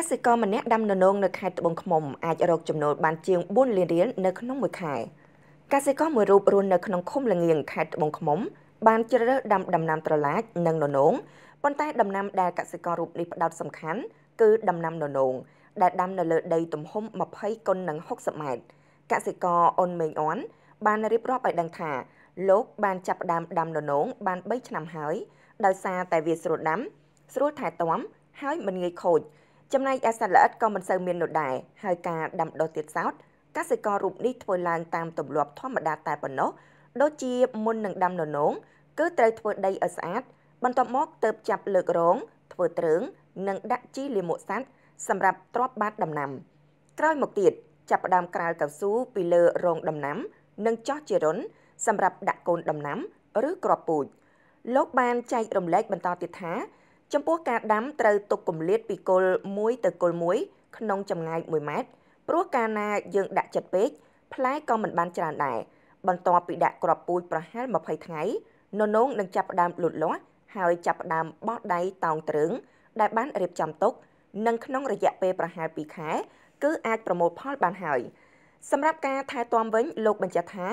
កសិករម្នាក់ដាំននងនៅខេត្តត្បូងឃ្មុំអាចរកចំណូលបានជាង4លានរៀលនៅក្នុងមួយខែកសិករមួយរូបរស់នៅក្នុងឃុំលងៀងខេត្តត្បូងឃ្មុំបានជ្រើសរើសដាំដំណាំ ត្រឡាច និងននងប៉ុន្តែដំណាំដែលកសិកររូបនេះផ្ដោតសំខាន់គឺដំណាំននងដែលដាំនៅលើដី ទំហំ20គុណនឹង60ម៉ែត្រកសិករអ៊ុនមេងអន់បានរៀបរាប់ឲ្យដឹងថាលោកបានចាប់ដាំដាំននងបាន3ឆ្នាំហើយ ដោយសារតែវាស្រួលដាំ ស្រួលថែទាំហើយមិនងាយខូចចំណែកឯសត្វល្អិតក៏មិនសូវមាននោះដែរហើយការដាំដុះទៀតសោតកសិកររូបនេះធ្វើឡើងតាមទម្លាប់ធម្មតាតែប៉ុណ្ណោះដូចជាមុននឹងដាំននងគឺត្រូវធ្វើដីឲ្យស្អាតបន្ទាប់មកទើបចាប់លើករង ធ្វើទ្រើង និង ដាក់ជីលាមកសัตว์សម្រាប់ទ្រាប់បាតដំណាំក្រោយមកទៀតចាប់ផ្ដើមក្រាលកៅស៊ូពីលើរងដំណាំនិងចោះជារុនសម្រាប់ដាក់កូនដំណាំឬគ្រាប់ពូជលោកបានចែករំលែកបន្តទៀតថាចំពោះការដាំត្រូវទុកគម្លាតពីគល់1ទៅគល់1ក្នុងចម្ងាយ1ម៉ែត្រព្រោះកាលណាយើងដាក់ចិត្តពេកផ្លែក៏មិនបានច្រើនដែរបន្ទាប់ពីដាក់គ្រាប់ពូជប្រហែល20ថ្ងៃននងនឹងចាប់ផ្ដើមលូតលាស់ហើយចាប់ផ្ដើមបោះដៃតោងទ្រឹងដែលបានរៀបចំទុកនិងក្នុងរយៈពេលប្រហែល2ខែគឺអាចប្រមូលផលបានហើយ សម្រាប់ការថែទាំវិញលោកបញ្ជាក់ថា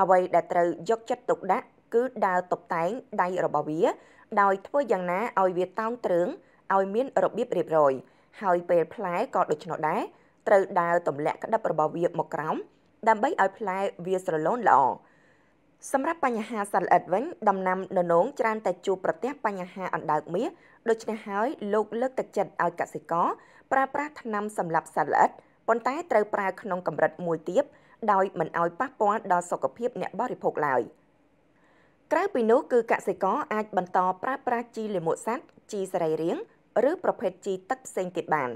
អ្វីដែលត្រូវយកចិត្តទុកដាក់គឺដើរតុបតែងដៃរបស់វាដោយធ្វើយ៉ាងណាឲ្យវាតោងទ្រើងឲ្យមានរបៀបរៀបរយហើយពេលផ្លែក៏ដូច្នោះដែរត្រូវដើរទម្លាក់ក្តឹបរបស់វាមកក្រោមដើម្បីឲ្យផ្លែវាស្រឡូនល្អសម្រាប់បញ្ហាសត្វល្អិតវិញ ដំណាំននោងច្រើន តែជួបប្រទះបញ្ហាអណ្ដើកមាសដូច្នេះហើយលោកលើកទឹកចិត្តឲ្យកសិករប្រើប្រាស់ថ្នាំសម្លាប់សត្វល្អិតប៉ុន្តែត្រូវប្រើក្នុងកម្រិតមួយទៀតដោយមិនឲ្យប៉ះពាល់ដល់សុខភាពអ្នក បរិភោគឡើយ។ក្រៅពីនោះគឺកសិករអាចបន្តប្រើប្រាស់ជីលាមកសត្វជីសរីរាង្គឬប្រភេទជីទឹកផ្សេងទៀតបាន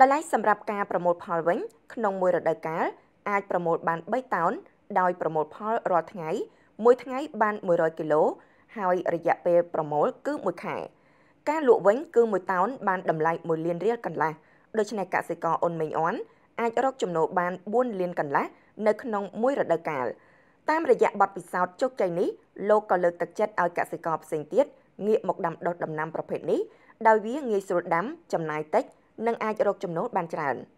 ដោយឡែកសម្រាប់ការប្រមូលផលវិញ ក្នុងមួយរដូវកាលអាចប្រមូលបាន3តោន ដោយប្រមូលផលរាល់ថ្ងៃ មួយថ្ងៃបាន100គីឡូហើយរយៈពេលប្រមូលគឺ1ខែការលក់វិញគឺ1តោន បានតម្លៃ1លានរៀលកន្លះដូច្នេះកសិករអូនមេងអនអាចរកចំណូលបាន4លានកន្លះនៅក្នុងមួយរដូវកាលតាមរយៈបទពិសោធន៍ជោគជ័យនេះលោកក៏លើកទឹកចិត្តឲ្យកសិករផ្សេងទៀតងាកមកដាំដុះដំណាំប្រភេទនេះដោយវា ងាយស្រួលដាំចំណាយតិច និងអាចរកចំណូលបានច្រើន។